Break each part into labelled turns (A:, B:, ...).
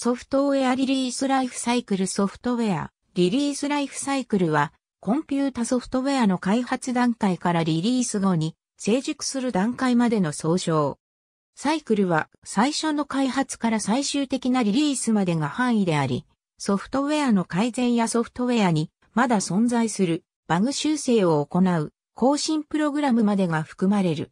A: ソフトウェアリリースライフサイクルソフトウェア。リリースライフサイクルは、コンピュータソフトウェアの開発段階からリリース後に成熟する段階までの総称。サイクルは最初の開発から最終的なリリースまでが範囲であり、ソフトウェアの改善やソフトウェアにまだ存在するバグ修正を行う更新プログラムまでが含まれる。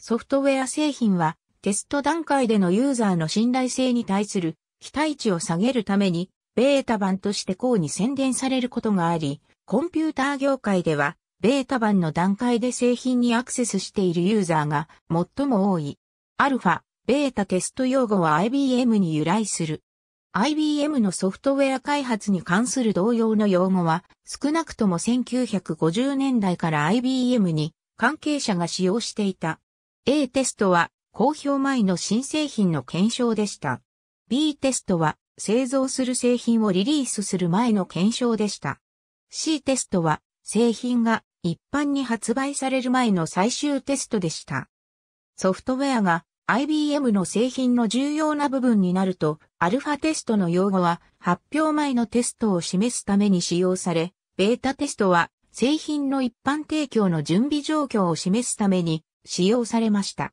A: ソフトウェア製品はテスト段階でのユーザーの信頼性に対する期待値を下げるために、ベータ版としてこうに宣伝されることがあり、コンピューター業界では、ベータ版の段階で製品にアクセスしているユーザーが最も多い。アルファ、ベータテスト用語は IBM に由来する。IBM のソフトウェア開発に関する同様の用語は、少なくとも1950年代から IBM に関係者が使用していた。A テストは、公表前の新製品の検証でした。B テストは製造する製品をリリースする前の検証でした。C テストは製品が一般に発売される前の最終テストでした。ソフトウェアが IBM の製品の重要な部分になると、アルファテストの用語は発表前のテストを示すために使用され、ベータテストは製品の一般提供の準備状況を示すために使用されました。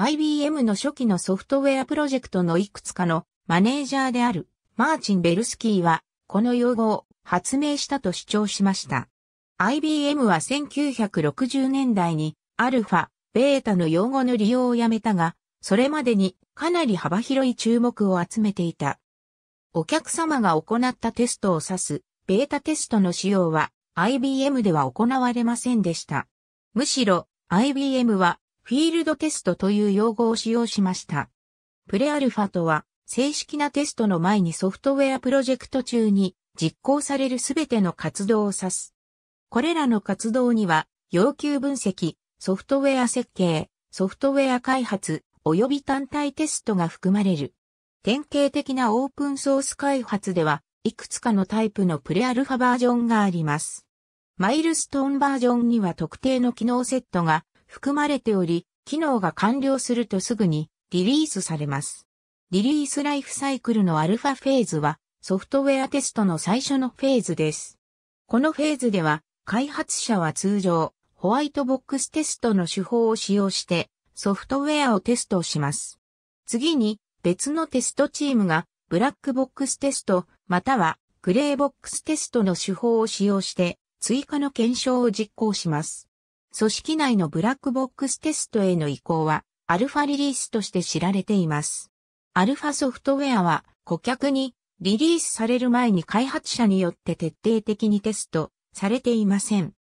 A: IBM の初期のソフトウェアプロジェクトのいくつかのマネージャーであるマーチン・ベルスキーはこの用語を発明したと主張しました。IBM は1960年代にアルファ、ベータの用語の利用をやめたが、それまでにかなり幅広い注目を集めていた。お客様が行ったテストを指すベータテストの使用は IBM では行われませんでした。むしろ IBM はフィールドテストという用語を使用しました。プレアルファとは、正式なテストの前にソフトウェアプロジェクト中に実行されるすべての活動を指す。これらの活動には、要求分析、ソフトウェア設計、ソフトウェア開発、及び単体テストが含まれる。典型的なオープンソース開発では、いくつかのタイプのプレアルファバージョンがあります。マイルストーンバージョンには特定の機能セットが含まれており、機能が完了するとすぐにリリースされます。リリースライフサイクルのアルファフェーズはソフトウェアテストの最初のフェーズです。このフェーズでは開発者は通常ホワイトボックステストの手法を使用してソフトウェアをテストします。次に別のテストチームがブラックボックステストまたはグレーボックステストの手法を使用して追加の検証を実行します。組織内のブラックボックステストへの移行は、アルファリリースとして知られています。アルファソフトウェアは、顧客にリリースされる前に開発者によって徹底的にテストされていません。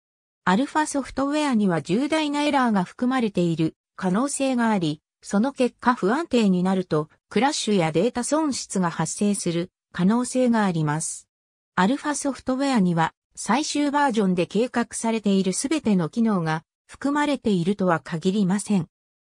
A: アルファソフトウェアには重大なエラーが含まれている可能性があり、その結果不安定になるとクラッシュやデータ損失が発生する可能性があります。アルファソフトウェアには最終バージョンで計画されているすべての機能が含まれているとは限りません。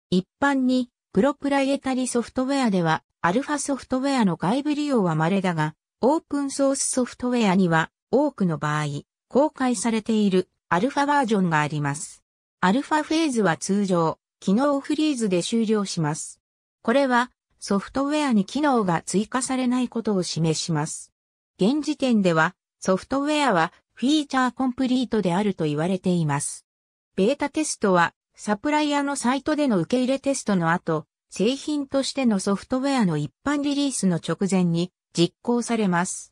A: 一般に、プロプライエタリソフトウェアでは、アルファソフトウェアの外部利用は稀だが、オープンソースソフトウェアには、多くの場合、公開されているアルファバージョンがあります。アルファフェーズは通常、機能フリーズで終了します。これは、ソフトウェアに機能が追加されないことを示します。現時点では、ソフトウェアはフィーチャーコンプリートであると言われています。ベータテストは、サプライヤーのサイトでの受け入れテストの後、製品としてのソフトウェアの一般リリースの直前に実行されます。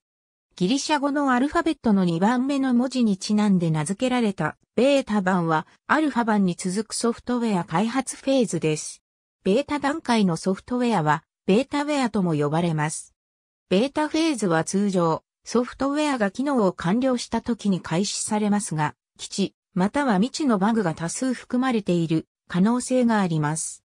A: ギリシャ語のアルファベットの2番目の文字にちなんで名付けられたベータ版はアルファ版に続くソフトウェア開発フェーズです。ベータ段階のソフトウェアはベータウェアとも呼ばれます。ベータフェーズは通常ソフトウェアが機能を完了した時に開始されますが、基地、または未知のバグが多数含まれている可能性があります。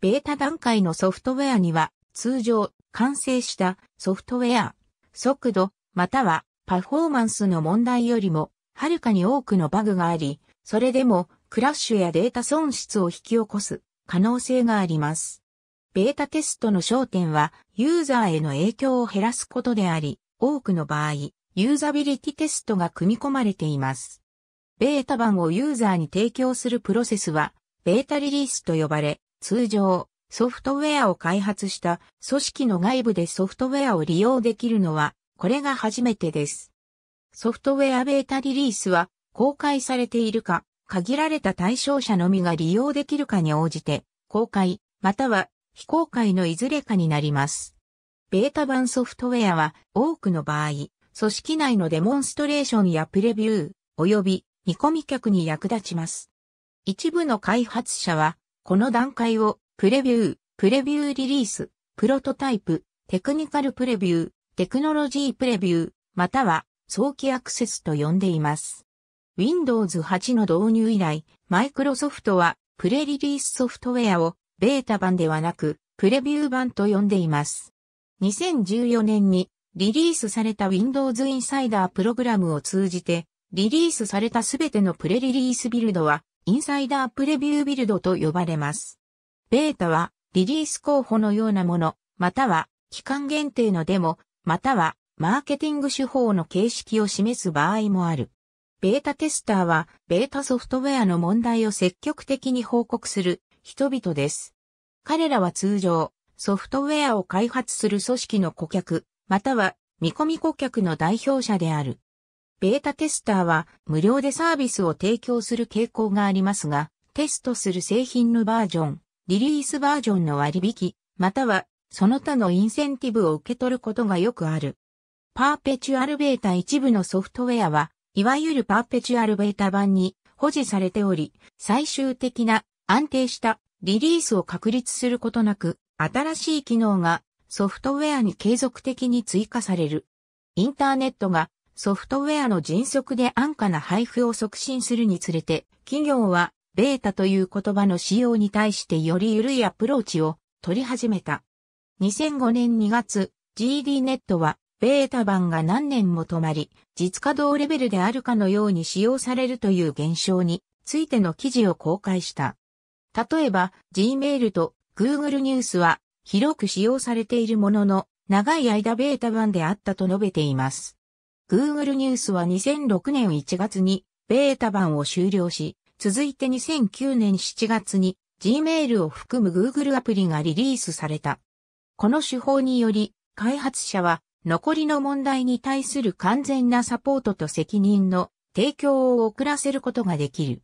A: ベータ段階のソフトウェアには、通常、完成したソフトウェア、速度、またはパフォーマンスの問題よりも、はるかに多くのバグがあり、それでもクラッシュやデータ損失を引き起こす可能性があります。ベータテストの焦点はユーザーへの影響を減らすことであり、多くの場合、ユーザビリティテストが組み込まれています。ベータ版をユーザーに提供するプロセスは、ベータリリースと呼ばれ、通常、ソフトウェアを開発した組織の外部でソフトウェアを利用できるのは、これが初めてです。ソフトウェアベータリリースは、公開されているか、限られた対象者のみが利用できるかに応じて、公開、または非公開のいずれかになります。ベータ版ソフトウェアは多くの場合、組織内のデモンストレーションやプレビュー、及び見込み客に役立ちます。一部の開発者は、この段階をプレビュー、プレビューリリース、プロトタイプ、テクニカルプレビュー、テクノロジープレビュー、または早期アクセスと呼んでいます。Windows 8の導入以来、マイクロソフトはプレリリースソフトウェアをベータ版ではなくプレビュー版と呼んでいます。2014年にリリースされた Windows Insider プログラムを通じて、リリースされたすべてのプレリリースビルドは、インサイダープレビュービルドと呼ばれます。ベータは、リリース候補のようなもの、または、期間限定のデモ、または、マーケティング手法の形式を示す場合もある。ベータテスターは、ベータソフトウェアの問題を積極的に報告する人々です。彼らは通常、ソフトウェアを開発する組織の顧客、または見込み顧客の代表者である。ベータテスターは無料でサービスを提供する傾向がありますが、テストする製品のバージョン、リリースバージョンの割引、またはその他のインセンティブを受け取ることがよくある。パーペチュアルベータ一部のソフトウェアは、いわゆるパーペチュアルベータ版に保持されており、最終的な安定したリリースを確立することなく、新しい機能がソフトウェアに継続的に追加される。インターネットがソフトウェアの迅速で安価な配布を促進するにつれて、企業はベータという言葉の使用に対してより緩いアプローチを取り始めた。2005年2月、GD ネットはベータ版が何年も止まり、実稼働レベルであるかのように使用されるという現象についての記事を公開した。例えば、Gmail と Google ニュースは広く使用されているものの長い間ベータ版であったと述べています。Google ニュースは2006年1月にベータ版を終了し、続いて2009年7月に Gmail を含む Google アプリがリリースされた。この手法により開発者は残りの問題に対する完全なサポートと責任の提供を遅らせることができる。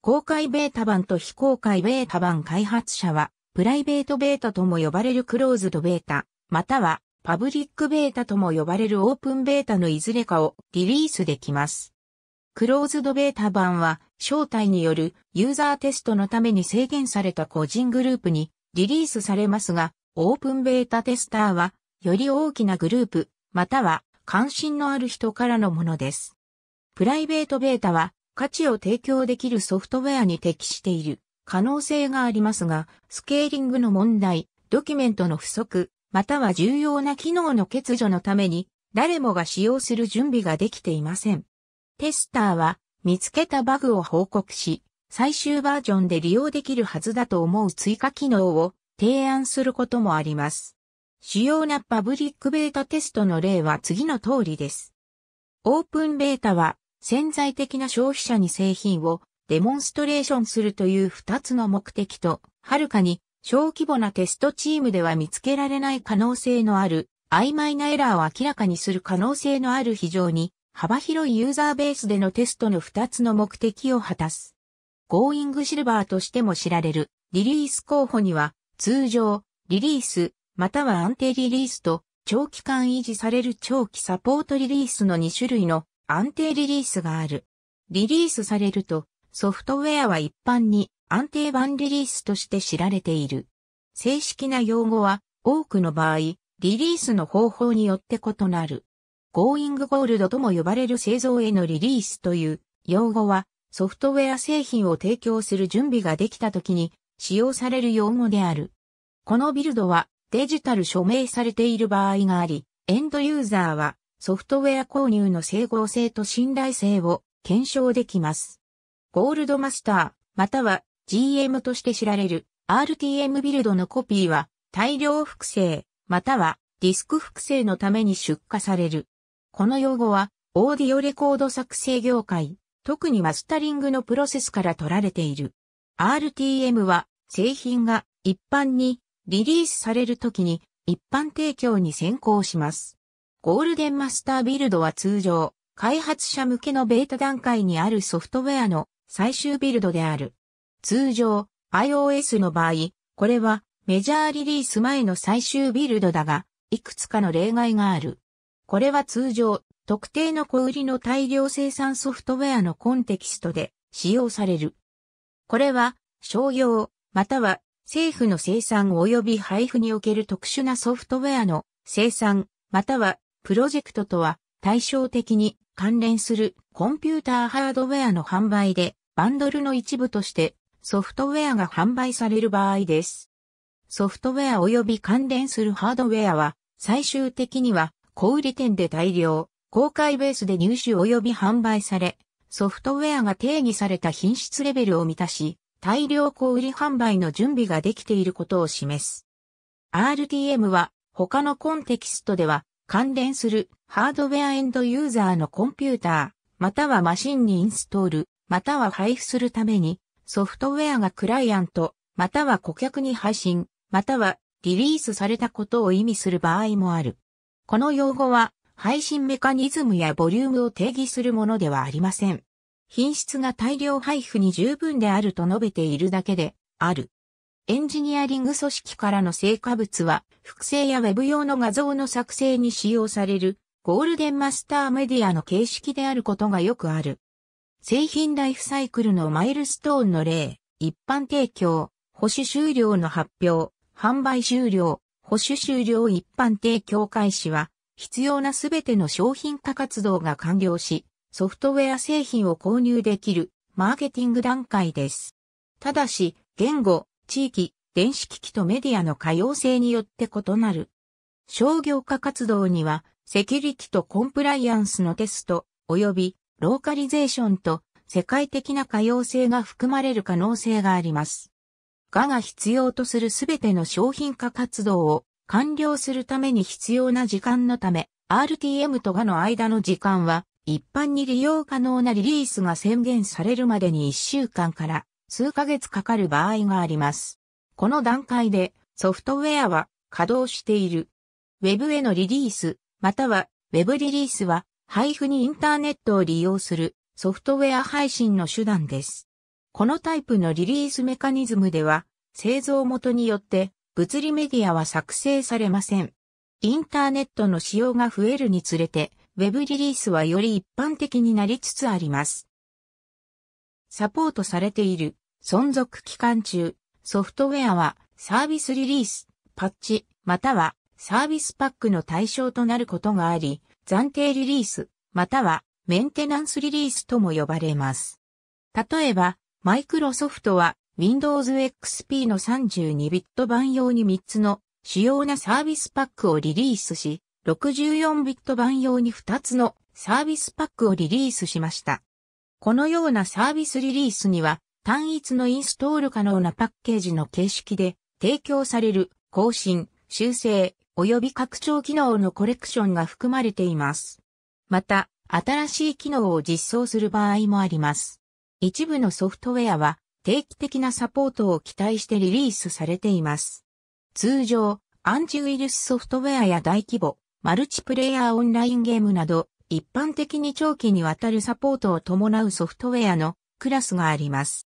A: 公開ベータ版と非公開ベータ版開発者はプライベートベータとも呼ばれるクローズドベータ、またはパブリックベータとも呼ばれるオープンベータのいずれかをリリースできます。クローズドベータ版は、招待によるユーザーテストのために制限された個人グループにリリースされますが、オープンベータテスターは、より大きなグループ、または関心のある人からのものです。プライベートベータは、価値を提供できるソフトウェアに適している。可能性がありますが、スケーリングの問題、ドキュメントの不足、または重要な機能の欠如のために、誰もが使用する準備ができていません。テスターは、見つけたバグを報告し、最終バージョンで利用できるはずだと思う追加機能を提案することもあります。主要なパブリックベータテストの例は次の通りです。オープンベータは潜在的な消費者に製品をデモンストレーションするという二つの目的と、はるかに小規模なテストチームでは見つけられない可能性のある曖昧なエラーを明らかにする可能性のある非常に幅広いユーザーベースでのテストの二つの目的を果たす。ゴーイングシルバーとしても知られるリリース候補には通常、リリース、または安定リリースと長期間維持される長期サポートリリースの2種類の安定リリースがある。リリースされるとソフトウェアは一般に安定版リリースとして知られている。正式な用語は多くの場合、リリースの方法によって異なる。Going Gold とも呼ばれる製造へのリリースという用語はソフトウェア製品を提供する準備ができた時に使用される用語である。このビルドはデジタル署名されている場合があり、エンドユーザーはソフトウェア購入の整合性と信頼性を検証できます。ゴールドマスター、または GM として知られる RTM ビルドのコピーは大量複製、またはディスク複製のために出荷される。この用語はオーディオレコード作成業界、特にマスタリングのプロセスから取られている。RTM は製品が一般にリリースされるときに一般提供に先行します。ゴールデンマスタービルドは通常、開発者向けのベータ段階にあるソフトウェアの最終ビルドである。通常、iOS の場合、これはメジャーリリース前の最終ビルドだが、いくつかの例外がある。これは通常、特定の小売りの大量生産ソフトウェアのコンテキストで使用される。これは商用、または政府の生産及び配布における特殊なソフトウェアの生産、またはプロジェクトとは対照的に関連するコンピューターハードウェアの販売でバンドルの一部としてソフトウェアが販売される場合です。ソフトウェア及び関連するハードウェアは最終的には小売店で大量、公開ベースで入手及び販売され、ソフトウェアが定義された品質レベルを満たし、大量小売販売の準備ができていることを示す。RTM は他のコンテキストでは関連するハードウェアエンドユーザーのコンピューター、またはマシンにインストール、または配布するために、ソフトウェアがクライアント、または顧客に配信、またはリリースされたことを意味する場合もある。この用語は、配信メカニズムやボリュームを定義するものではありません。品質が大量配布に十分であると述べているだけで、ある。エンジニアリング組織からの成果物は、複製やウェブ用の画像の作成に使用される、ゴールデンマスターメディアの形式であることがよくある。製品ライフサイクルのマイルストーンの例、一般提供、保守終了の発表、販売終了、保守終了一般提供開始は、必要なすべての商品化活動が完了し、ソフトウェア製品を購入できるマーケティング段階です。ただし、言語、地域、電子機器とメディアの可用性によって異なる。商業化活動には、セキュリティとコンプライアンスのテスト、及びローカリゼーションと世界的な可用性が含まれる可能性があります。がが必要とするすべての商品化活動を完了するために必要な時間のため、RTM とがの間の時間は、一般に利用可能なリリースが宣言されるまでに1週間から数ヶ月かかる場合があります。この段階でソフトウェアは稼働している。Web へのリリース、または Web リリースは配布にインターネットを利用するソフトウェア配信の手段です。このタイプのリリースメカニズムでは、製造元によって物理メディアは作成されません。インターネットの使用が増えるにつれて、ウェブリリースはより一般的になりつつあります。サポートされている存続期間中、ソフトウェアはサービスリリース、パッチ、またはサービスパックの対象となることがあり、暫定リリース、またはメンテナンスリリースとも呼ばれます。例えば、マイクロソフトは Windows XP の 32bit 版用に3つの主要なサービスパックをリリースし、64bit 版用に2つのサービスパックをリリースしました。このようなサービスリリースには単一のインストール可能なパッケージの形式で提供される更新、修正、及び拡張機能のコレクションが含まれています。また、新しい機能を実装する場合もあります。一部のソフトウェアは定期的なサポートを期待してリリースされています。通常、アンチウイルスソフトウェアや大規模、マルチプレイヤーオンラインゲームなど、一般的に長期にわたるサポートを伴うソフトウェアのクラスがあります。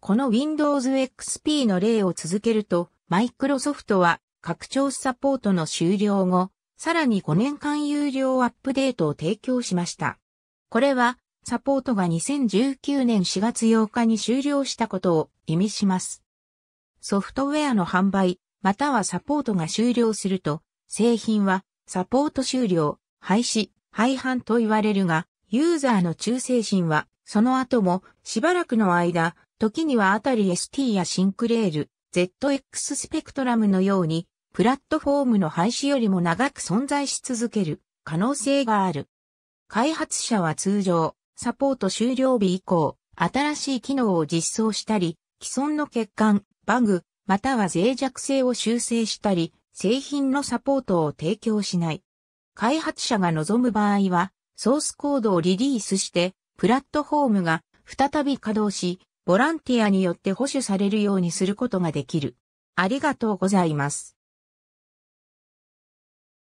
A: この Windows XP の例を続けると、マイクロソフトは拡張サポートの終了後、さらに5年間有料アップデートを提供しました。これは、サポートが2019年4月8日に終了したことを意味します。ソフトウェアの販売、またはサポートが終了すると、製品はサポート終了、廃止、廃反と言われるが、ユーザーの忠誠心は、その後もしばらくの間、時にはあたり ST やシンクレール、ZX スペクトラムのようにプラットフォームの廃止よりも長く存在し続ける可能性がある。開発者は通常、サポート終了日以降、新しい機能を実装したり、既存の欠陥、バグ、または脆弱性を修正したり、製品のサポートを提供しない。開発者が望む場合は、ソースコードをリリースして、プラットフォームが再び稼働し、ボランティアによって保守されるようにすることができる。ありがとうございます。